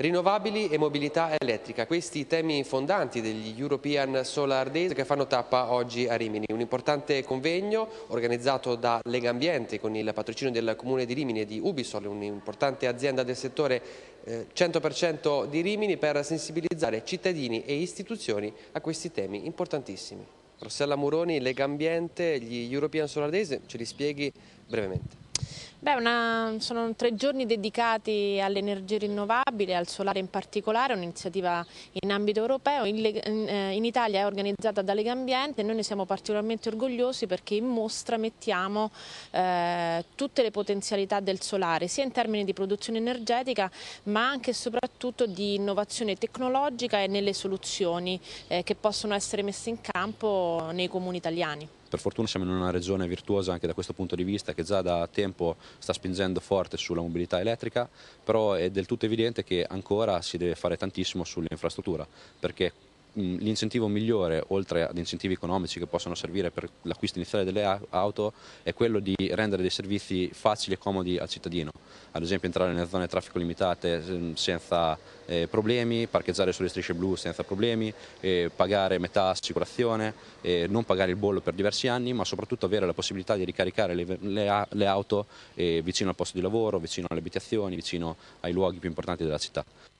Rinnovabili e mobilità elettrica, questi i temi fondanti degli European Solar Days che fanno tappa oggi a Rimini. Un importante convegno organizzato da Lega Ambiente con il patrocinio del Comune di Rimini e di Ubisol, un'importante azienda del settore 100% eh, di Rimini per sensibilizzare cittadini e istituzioni a questi temi importantissimi. Rossella Muroni, Lega Ambiente, gli European Solar Days, ce li spieghi brevemente. Beh, una, sono tre giorni dedicati all'energia rinnovabile, al solare in particolare, un'iniziativa in ambito europeo. In, eh, in, Italia è organizzata da Lega Ambiente e noi ne siamo particolarmente orgogliosi perché in mostra mettiamo eh, tutte le potenzialità del solare, sia in termini di produzione energetica ma anche e soprattutto di innovazione tecnologica e nelle soluzioni eh, che possono essere messe in campo nei comuni italiani. Per fortuna siamo in una regione virtuosa anche da questo punto di vista che già da tempo sta spingendo forte sulla mobilità elettrica, però è del tutto evidente che ancora si deve fare tantissimo sull'infrastruttura, perché l'incentivo migliore, oltre ad incentivi economici che possono servire per l'acquisto iniziale delle auto, è quello di rendere dei servizi facili e comodi al cittadino, ad esempio entrare nelle zone traffico limitate senza eh, problemi, parcheggiare sulle strisce blu senza problemi, eh, pagare metà assicurazione, eh, non pagare il bollo per diversi anni, ma soprattutto avere la possibilità di ricaricare le, le, le auto eh, vicino al posto di lavoro, vicino alle abitazioni, vicino ai luoghi più importanti della città.